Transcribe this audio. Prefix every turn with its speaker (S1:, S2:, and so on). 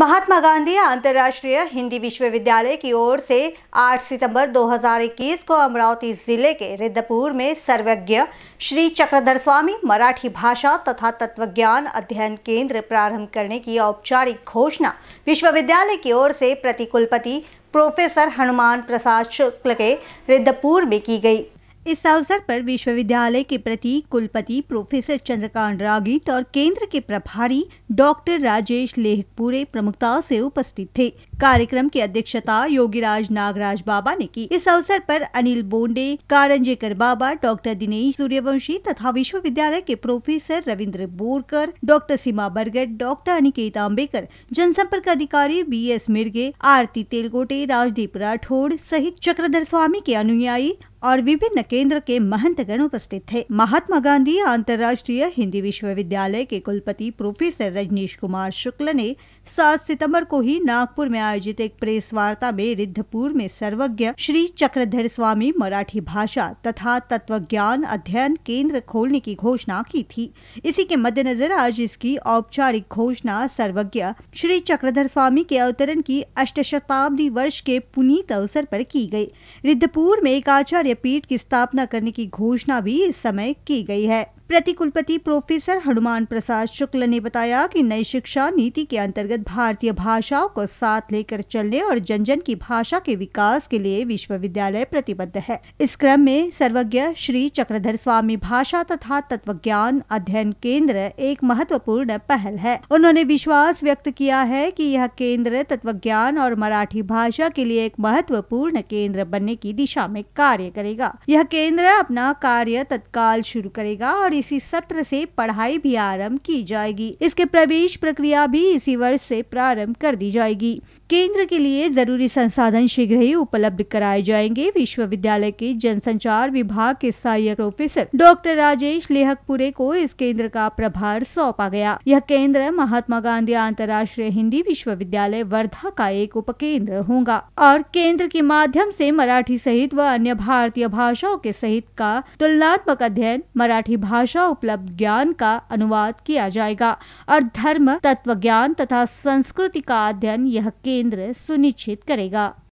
S1: महात्मा गांधी अंतर्राष्ट्रीय हिंदी विश्वविद्यालय की ओर से 8 सितंबर 2021 को अमरावती जिले के रिद्धपुर में सर्वज्ञ श्री चक्रधर स्वामी मराठी भाषा तथा तत्वज्ञान अध्ययन केंद्र प्रारंभ करने की औपचारिक घोषणा विश्वविद्यालय की ओर से प्रतिकुलपति प्रोफेसर हनुमान प्रसाद शुक्ल के रिद्धपुर में की गई इस अवसर पर विश्वविद्यालय के प्रति कुलपति प्रोफेसर चंद्रकांत रागीट और केंद्र के प्रभारी डॉक्टर राजेश लेहपुरे प्रमुखता से उपस्थित थे कार्यक्रम की अध्यक्षता योगीराज नागराज बाबा ने की इस अवसर पर अनिल बोंडे कारंजेकर बाबा डॉक्टर दिनेश सूर्यवंशी तथा विश्वविद्यालय के professor Ravindra Borkar doctor Seema Bargat doctor Aniket Ambekar जनसंपर्क अधिकारी बी एस मिर्गे आरती तेलगोटे राजदीप राठौड़ सहित चक्रधर स्वामी के अनुयायी और विभिन्न केंद्र के महंतगण उपस्थित थे महात्मा गांधी अंतर्राष्ट्रीय हिंदी विश्वविद्यालय के कुलपति प्रोफेसर रजनीश कुमार शुक्ल ने सात सितंबर को ही नागपुर में आयोजित एक प्रेस वार्ता में रिद्धपुर में सर्वज्ञ श्री चक्रधर स्वामी मराठी भाषा तथा तत्व ज्ञान अध्ययन केंद्र खोलने की घोषणा की थी इसी के मद्देनजर आज इसकी औपचारिक घोषणा सर्वज्ञ श्री चक्रधर स्वामी के अवतरण की अष्ट शताब्दी वर्ष के पुनीत अवसर पर की गई रिद्धपुर में एक आचार्य पीठ की स्थापना करने की घोषणा भी इस समय की गई है प्रतिकुलपति प्रोफेसर हनुमान प्रसाद शुक्ल ने बताया कि नई शिक्षा नीति के अंतर्गत भारतीय भाषाओं को साथ लेकर चलने और जन जन की भाषा के विकास के लिए विश्वविद्यालय प्रतिबद्ध है इस क्रम में सर्वज्ञ श्री चक्रधर स्वामी भाषा तथा तत्व ज्ञान अध्ययन केंद्र एक महत्वपूर्ण पहल है उन्होंने विश्वास व्यक्त किया है कि यह केंद्र तत्व ज्ञान और मराठी भाषा के लिए एक महत्वपूर्ण केंद्र बनने की दिशा में कार्य करेगा यह केंद्र अपना कार्य तत्काल शुरू करेगा और इसी सत्र से पढ़ाई भी आरंभ की जाएगी इसके प्रवेश प्रक्रिया भी इसी वर्ष से प्रारंभ कर दी जाएगी केंद्र के लिए जरूरी संसाधन शीघ्र ही उपलब्ध कराए जाएंगे विश्वविद्यालय के जनसंचार विभाग के सहायक प्रोफेसर डॉक्टर राजेश लेहकपुरे को इस केंद्र का प्रभार सौंपा गया यह केंद्र महात्मा गांधी अंतर्राष्ट्रीय हिंदी विश्वविद्यालय वर्धा का एक उपकेंद्र होगा और केंद्र के माध्यम से मराठी सहित व अन्य भारतीय भाषाओं के सहित का तुलनात्मक अध्ययन मराठी भाषा भाषा उपलब्ध ज्ञान का अनुवाद किया जाएगा और धर्म तत्व ज्ञान तथा संस्कृति का अध्ययन यह केंद्र सुनिश्चित करेगा